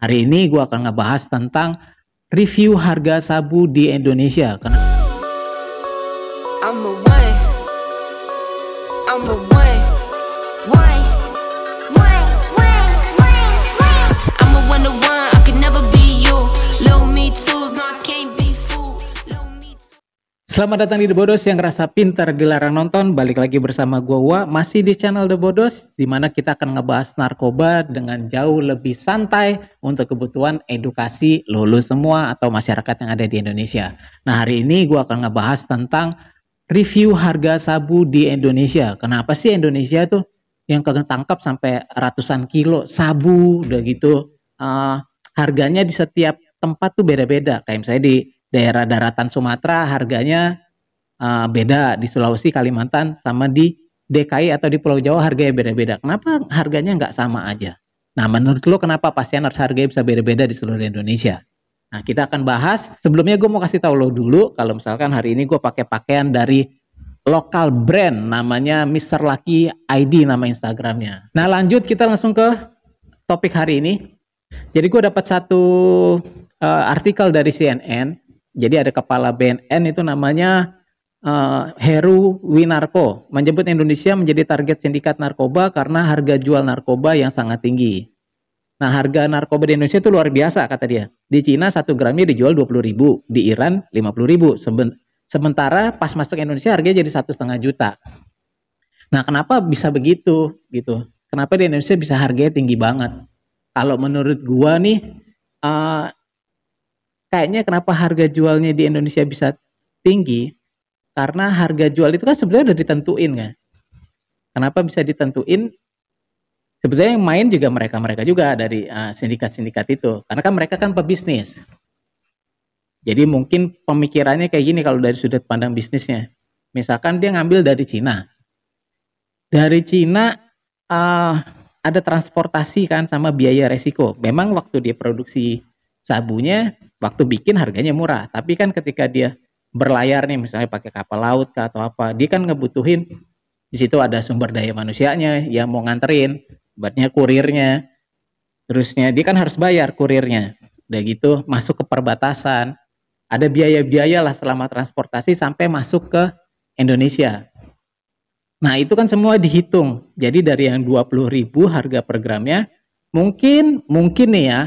Hari ini gue akan ngebahas tentang review harga sabu di Indonesia. Karena Selamat datang di The Bodos yang rasa pintar dilarang nonton. Balik lagi bersama gue, Wa masih di channel The Bodos di mana kita akan ngebahas narkoba dengan jauh lebih santai untuk kebutuhan edukasi lulus semua atau masyarakat yang ada di Indonesia. Nah, hari ini gue akan ngebahas tentang review harga sabu di Indonesia. Kenapa sih Indonesia tuh yang ketangkap sampai ratusan kilo sabu udah gitu uh, harganya di setiap tempat tuh beda-beda. Kayak misalnya di daerah daratan Sumatera harganya uh, beda di Sulawesi, Kalimantan sama di DKI atau di Pulau Jawa harganya beda-beda. Kenapa harganya nggak sama aja? Nah, menurut lo kenapa pasien harus harganya bisa beda-beda di seluruh Indonesia? Nah, kita akan bahas. Sebelumnya gue mau kasih tahu lo dulu kalau misalkan hari ini gue pakai pakaian dari lokal brand namanya Mister Lucky ID nama Instagramnya. Nah, lanjut kita langsung ke topik hari ini. Jadi gue dapat satu uh, artikel dari CNN jadi ada kepala BNN itu namanya uh, Heru Winarko menyebut Indonesia menjadi target sindikat narkoba karena harga jual narkoba yang sangat tinggi. Nah harga narkoba di Indonesia itu luar biasa kata dia. Di Cina satu gramnya dijual 20 ribu, di Iran 50 ribu. Sementara pas masuk Indonesia harganya jadi satu setengah juta. Nah kenapa bisa begitu gitu? Kenapa di Indonesia bisa harganya tinggi banget? Kalau menurut gua nih uh, kayaknya kenapa harga jualnya di Indonesia bisa tinggi karena harga jual itu kan sebenarnya udah ditentuin kan. Kenapa bisa ditentuin? Sebenarnya yang main juga mereka-mereka juga dari eh, sindikat-sindikat uh, itu. Karena kan mereka kan pebisnis. Jadi mungkin pemikirannya kayak gini kalau dari sudut pandang bisnisnya. Misalkan dia ngambil dari Cina. Dari Cina uh, ada transportasi kan sama biaya resiko. Memang waktu dia produksi sabunya waktu bikin harganya murah. Tapi kan ketika dia berlayar nih misalnya pakai kapal laut atau apa, dia kan ngebutuhin di situ ada sumber daya manusianya yang mau nganterin, buatnya kurirnya. Terusnya dia kan harus bayar kurirnya. Udah gitu masuk ke perbatasan. Ada biaya-biaya lah selama transportasi sampai masuk ke Indonesia. Nah itu kan semua dihitung. Jadi dari yang 20.000 harga per gramnya, mungkin mungkin nih ya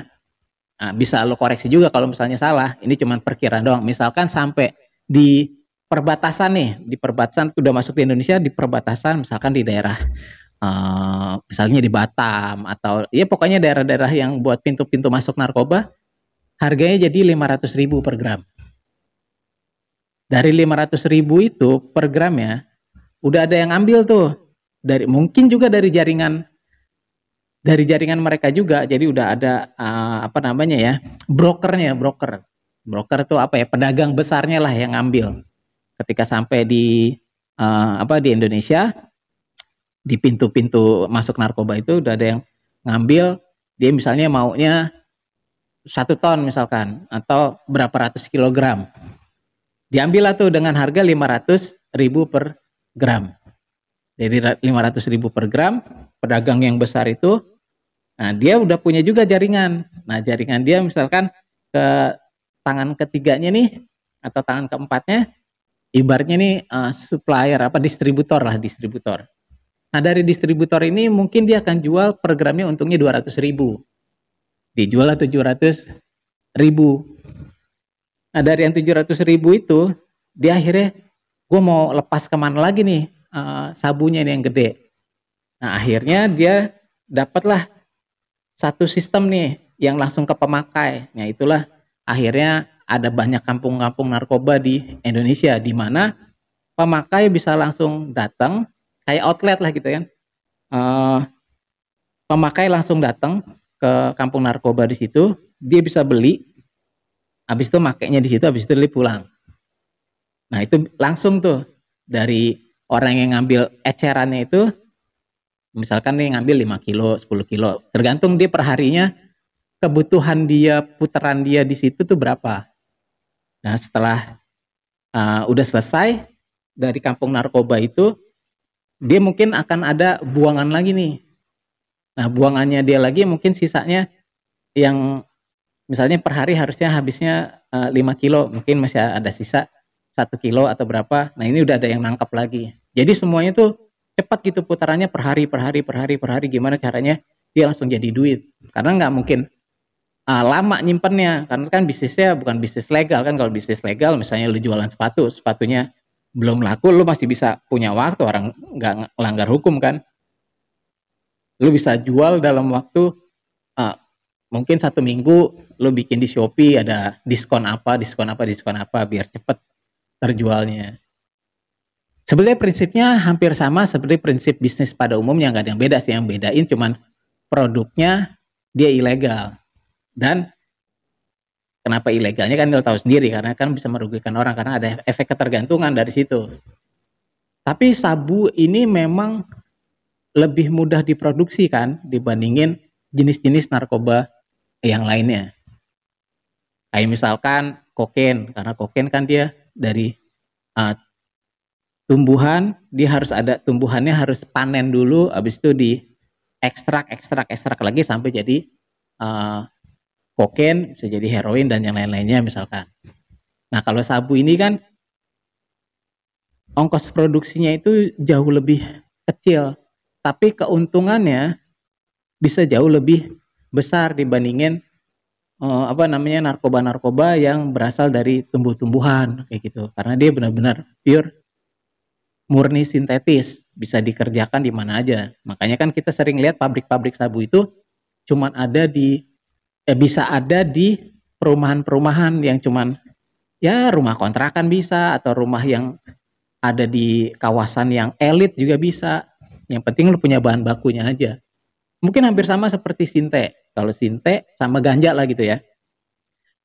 Nah, bisa lo koreksi juga kalau misalnya salah. Ini cuma perkiraan doang. Misalkan sampai di perbatasan nih, di perbatasan sudah masuk di Indonesia di perbatasan misalkan di daerah uh, misalnya di Batam atau ya pokoknya daerah-daerah yang buat pintu-pintu masuk narkoba harganya jadi ribu per gram. Dari ribu itu per gramnya udah ada yang ambil tuh dari mungkin juga dari jaringan dari jaringan mereka juga jadi udah ada uh, apa namanya ya brokernya broker broker itu apa ya pedagang besarnya lah yang ngambil ketika sampai di uh, apa di Indonesia di pintu-pintu masuk narkoba itu udah ada yang ngambil dia misalnya maunya satu ton misalkan atau berapa ratus kilogram diambil lah tuh dengan harga 500 ribu per gram jadi 500 ribu per gram, pedagang yang besar itu, nah dia udah punya juga jaringan. Nah jaringan dia misalkan ke tangan ketiganya nih, atau tangan keempatnya, ibarnya nih uh, supplier, apa distributor lah, distributor. Nah dari distributor ini mungkin dia akan jual per gramnya untungnya 200 ribu. Dijual 700 ribu. Nah dari yang 700 ribu itu, dia akhirnya gue mau lepas kemana lagi nih? uh, sabunya ini yang gede. Nah akhirnya dia dapatlah satu sistem nih yang langsung ke pemakai. Nah itulah akhirnya ada banyak kampung-kampung narkoba di Indonesia di mana pemakai bisa langsung datang kayak outlet lah gitu kan. Uh, pemakai langsung datang ke kampung narkoba di situ, dia bisa beli, habis itu makainya di situ, habis itu dia pulang. Nah itu langsung tuh dari orang yang ngambil ecerannya itu misalkan nih ngambil 5 kilo, 10 kilo. Tergantung dia perharinya kebutuhan dia, putaran dia di situ tuh berapa. Nah setelah uh, udah selesai dari kampung narkoba itu, dia mungkin akan ada buangan lagi nih. Nah buangannya dia lagi mungkin sisanya yang misalnya per hari harusnya habisnya uh, ah, 5 kilo, mungkin masih ada sisa satu kilo atau berapa. Nah ini udah ada yang nangkap lagi. Jadi semuanya tuh cepat gitu putarannya per hari per hari per hari per hari gimana caranya dia langsung jadi duit karena nggak mungkin uh, lama nyimpennya karena kan bisnisnya bukan bisnis legal kan kalau bisnis legal misalnya lu jualan sepatu sepatunya belum laku lu masih bisa punya waktu orang nggak melanggar hukum kan lu bisa jual dalam waktu uh, mungkin satu minggu lu bikin di Shopee ada diskon apa diskon apa diskon apa biar cepet terjualnya Sebenarnya prinsipnya hampir sama seperti prinsip bisnis pada umumnya nggak ada yang beda sih yang bedain cuman produknya dia ilegal dan kenapa ilegalnya kan lo tahu sendiri karena kan bisa merugikan orang karena ada efek ketergantungan dari situ. Tapi sabu ini memang lebih mudah diproduksi kan dibandingin jenis-jenis narkoba yang lainnya. Kayak misalkan kokain karena kokain kan dia dari uh, tumbuhan dia harus ada tumbuhannya harus panen dulu habis itu di ekstrak ekstrak ekstrak lagi sampai jadi uh, kokain bisa jadi heroin dan yang lain-lainnya misalkan nah kalau sabu ini kan ongkos produksinya itu jauh lebih kecil tapi keuntungannya bisa jauh lebih besar dibandingin uh, apa namanya narkoba-narkoba yang berasal dari tumbuh-tumbuhan kayak gitu karena dia benar-benar pure murni sintetis, bisa dikerjakan di mana aja. Makanya kan kita sering lihat pabrik-pabrik sabu itu cuman ada di eh, bisa ada di perumahan-perumahan yang cuman ya rumah kontrakan bisa atau rumah yang ada di kawasan yang elit juga bisa. Yang penting lu punya bahan bakunya aja. Mungkin hampir sama seperti sinte. Kalau sinte sama ganja lah gitu ya.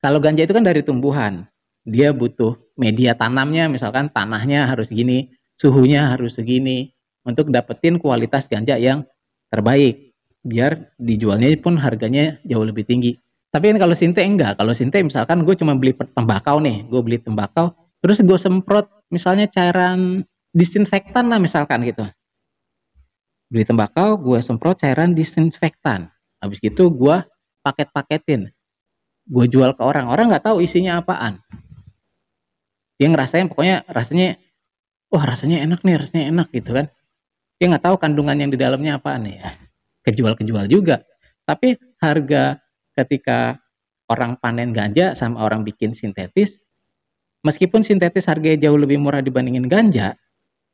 Kalau ganja itu kan dari tumbuhan. Dia butuh media tanamnya, misalkan tanahnya harus gini, suhunya harus segini untuk dapetin kualitas ganja yang terbaik biar dijualnya pun harganya jauh lebih tinggi. Tapi kan kalau sinte enggak, kalau sinte misalkan gue cuma beli tembakau nih, gue beli tembakau, terus gue semprot misalnya cairan disinfektan lah misalkan gitu. Beli tembakau, gue semprot cairan disinfektan. Habis gitu gue paket-paketin. Gue jual ke orang, orang nggak tahu isinya apaan. Dia ngerasain pokoknya rasanya wah rasanya enak nih, rasanya enak gitu kan. Dia nggak tahu kandungan yang di dalamnya apa nih ya. Kejual-kejual juga. Tapi harga ketika orang panen ganja sama orang bikin sintetis, meskipun sintetis harganya jauh lebih murah dibandingin ganja,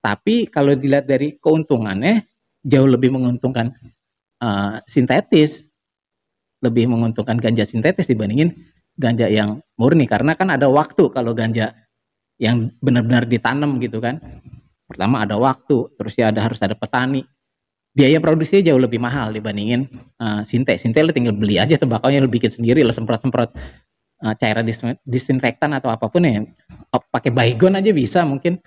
tapi kalau dilihat dari keuntungannya, jauh lebih menguntungkan uh, sintetis, lebih menguntungkan ganja sintetis dibandingin ganja yang murni karena kan ada waktu kalau ganja yang benar-benar ditanam gitu kan. Pertama ada waktu, terus ya ada harus ada petani. Biaya produksinya jauh lebih mahal dibandingin uh, sinte. Sinte lo tinggal beli aja yang lo bikin sendiri, lo semprot-semprot uh, cairan dis disinfektan atau apapun ya. Pakai baygon aja bisa mungkin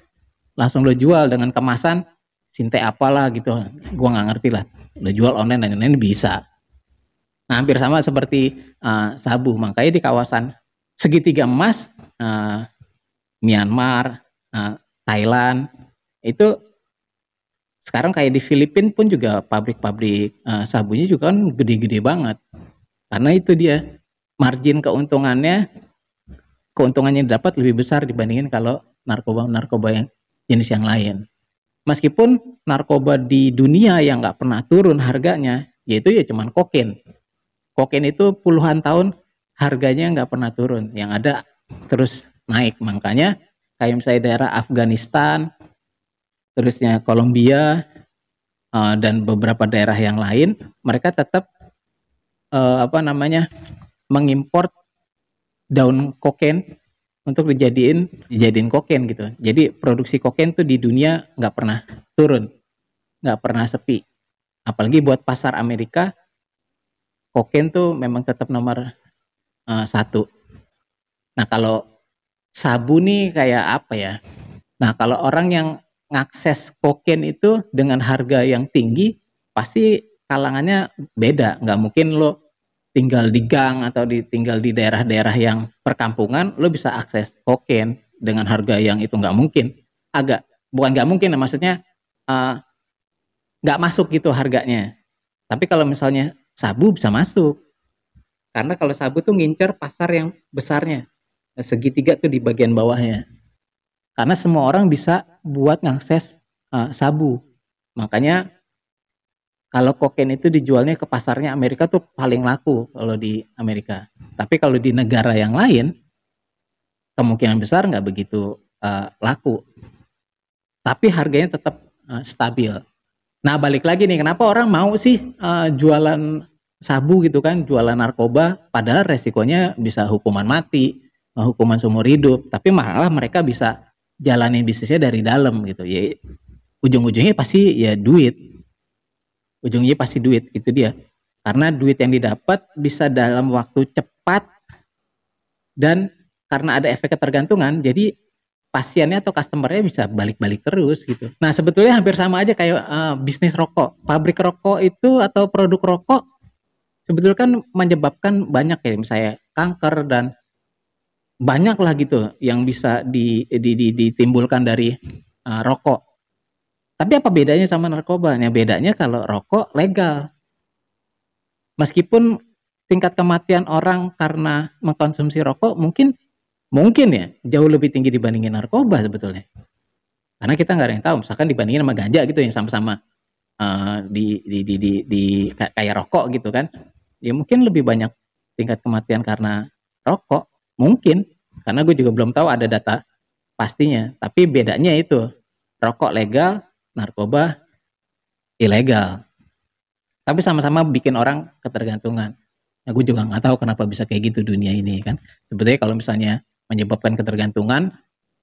langsung lo jual dengan kemasan sinte apalah gitu. Gua nggak ngerti lah. Lo jual online dan lain-lain bisa. Nah, hampir sama seperti uh, sabu. Makanya di kawasan segitiga emas uh, Myanmar, eh, Thailand itu sekarang kayak di Filipina pun juga pabrik-pabrik eh, sabunnya juga kan gede-gede banget. Karena itu dia margin keuntungannya keuntungannya dapat lebih besar dibandingin kalau narkoba-narkoba yang jenis yang lain. Meskipun narkoba di dunia yang nggak pernah turun harganya, yaitu ya cuman kokain. Kokain itu puluhan tahun harganya nggak pernah turun. Yang ada terus naik. Makanya kayak misalnya daerah Afghanistan, terusnya Kolombia eh, dan beberapa daerah yang lain, mereka tetap eh, apa namanya mengimpor daun kokain untuk dijadiin dijadiin kokain gitu. Jadi produksi kokain tuh di dunia nggak pernah turun, nggak pernah sepi. Apalagi buat pasar Amerika, kokain tuh memang tetap nomor uh, satu. Nah kalau sabu nih kayak apa ya? Nah, kalau orang yang ngakses kokain itu dengan harga yang tinggi, pasti kalangannya beda. Nggak mungkin lo tinggal di gang atau di, tinggal di daerah-daerah yang perkampungan, lo bisa akses kokain dengan harga yang itu nggak mungkin. Agak, bukan nggak mungkin, ya, maksudnya uh, nggak masuk gitu harganya. Tapi kalau misalnya sabu bisa masuk. Karena kalau sabu tuh ngincer pasar yang besarnya segitiga tuh di bagian bawahnya. Karena semua orang bisa buat ngakses uh, sabu. Makanya kalau kokain itu dijualnya ke pasarnya Amerika tuh paling laku kalau di Amerika. Tapi kalau di negara yang lain kemungkinan besar nggak begitu uh, laku. Tapi harganya tetap uh, stabil. Nah balik lagi nih kenapa orang mau sih uh, jualan sabu gitu kan, jualan narkoba, padahal resikonya bisa hukuman mati, hukuman seumur hidup, tapi malah mereka bisa jalanin bisnisnya dari dalam gitu. Ya ujung-ujungnya pasti ya duit. Ujungnya pasti duit, itu dia. Karena duit yang didapat bisa dalam waktu cepat dan karena ada efek ketergantungan, jadi pasiennya atau customernya bisa balik-balik terus gitu. Nah sebetulnya hampir sama aja kayak uh, bisnis rokok, pabrik rokok itu atau produk rokok sebetulnya kan menyebabkan banyak ya misalnya kanker dan banyaklah gitu yang bisa di, di, di, ditimbulkan dari uh, rokok. Tapi apa bedanya sama narkoba? Yang nah, bedanya kalau rokok legal. Meskipun tingkat kematian orang karena mengkonsumsi rokok mungkin mungkin ya jauh lebih tinggi dibandingin narkoba sebetulnya. Karena kita nggak ada yang tahu, misalkan dibandingin sama ganja gitu yang sama-sama uh, di, di, di, di, di kayak rokok gitu kan. Ya mungkin lebih banyak tingkat kematian karena rokok Mungkin, karena gue juga belum tahu ada data pastinya. Tapi bedanya itu, rokok legal, narkoba ilegal. Tapi sama-sama bikin orang ketergantungan. Nah, ya, gue juga nggak tahu kenapa bisa kayak gitu dunia ini kan. Sebetulnya kalau misalnya menyebabkan ketergantungan,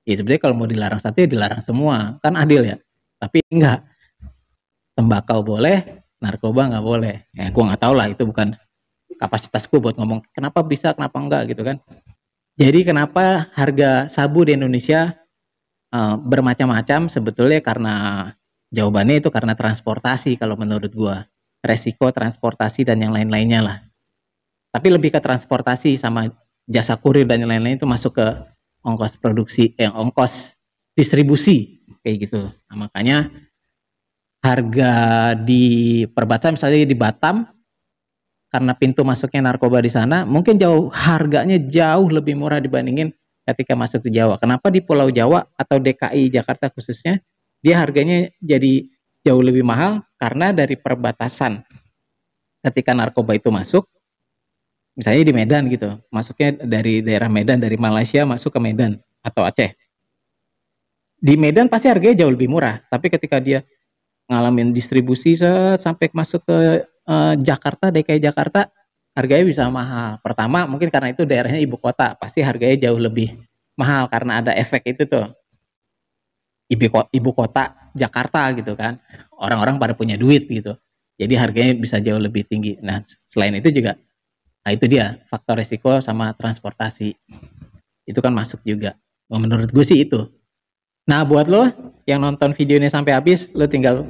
ya sebetulnya kalau mau dilarang satu ya dilarang semua. Kan adil ya. Tapi enggak. Tembakau boleh, narkoba nggak boleh. Ya, gue nggak tahu lah itu bukan kapasitasku buat ngomong kenapa bisa, kenapa enggak gitu kan. Jadi kenapa harga sabu di Indonesia uh, bermacam-macam sebetulnya karena jawabannya itu karena transportasi kalau menurut gua. Resiko transportasi dan yang lain-lainnya lah. Tapi lebih ke transportasi sama jasa kurir dan yang lain-lain itu masuk ke ongkos produksi eh ongkos distribusi kayak gitu. Nah, makanya harga di perbatasan misalnya di Batam karena pintu masuknya narkoba di sana mungkin jauh harganya jauh lebih murah dibandingin ketika masuk ke Jawa. Kenapa di Pulau Jawa atau DKI Jakarta khususnya dia harganya jadi jauh lebih mahal karena dari perbatasan ketika narkoba itu masuk misalnya di Medan gitu masuknya dari daerah Medan dari Malaysia masuk ke Medan atau Aceh di Medan pasti harganya jauh lebih murah tapi ketika dia ngalamin distribusi sampai masuk ke eh, Jakarta DKI Jakarta harganya bisa mahal. Pertama mungkin karena itu daerahnya ibu kota pasti harganya jauh lebih mahal karena ada efek itu tuh ibu kota, ibu kota Jakarta gitu kan orang-orang pada punya duit gitu jadi harganya bisa jauh lebih tinggi. Nah selain itu juga nah itu dia faktor resiko sama transportasi itu kan masuk juga. Menurut gue sih itu. Nah buat lo yang nonton video ini sampai habis lo tinggal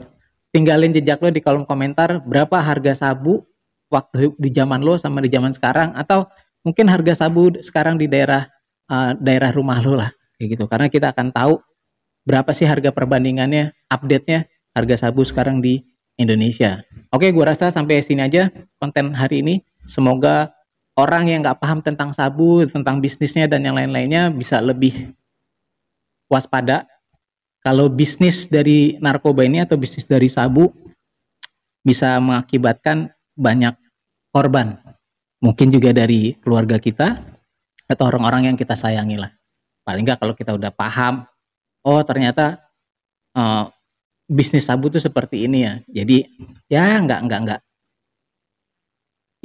tinggalin jejak lo di kolom komentar berapa harga sabu waktu di zaman lo sama di zaman sekarang atau mungkin harga sabu sekarang di daerah uh, daerah rumah lo lah kayak gitu karena kita akan tahu berapa sih harga perbandingannya update-nya harga sabu sekarang di Indonesia. Oke, gua rasa sampai sini aja konten hari ini. Semoga orang yang nggak paham tentang sabu, tentang bisnisnya dan yang lain-lainnya bisa lebih waspada kalau bisnis dari narkoba ini atau bisnis dari sabu bisa mengakibatkan banyak korban. Mungkin juga dari keluarga kita atau orang-orang yang kita sayangi lah. Paling nggak kalau kita udah paham, oh ternyata uh, bisnis sabu tuh seperti ini ya. Jadi ya nggak nggak nggak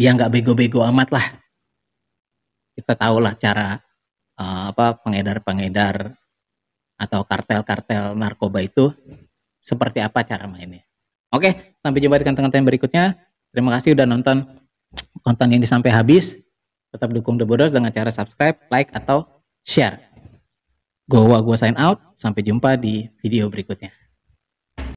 ya nggak bego-bego amat lah. Kita tahu lah cara uh, apa pengedar-pengedar atau kartel-kartel narkoba itu seperti apa cara mainnya. Oke, sampai jumpa di konten-konten berikutnya. Terima kasih udah nonton konten ini sampai habis. Tetap dukung The Bodos dengan cara subscribe, like, atau share. Goa gua sign out. Sampai jumpa di video berikutnya.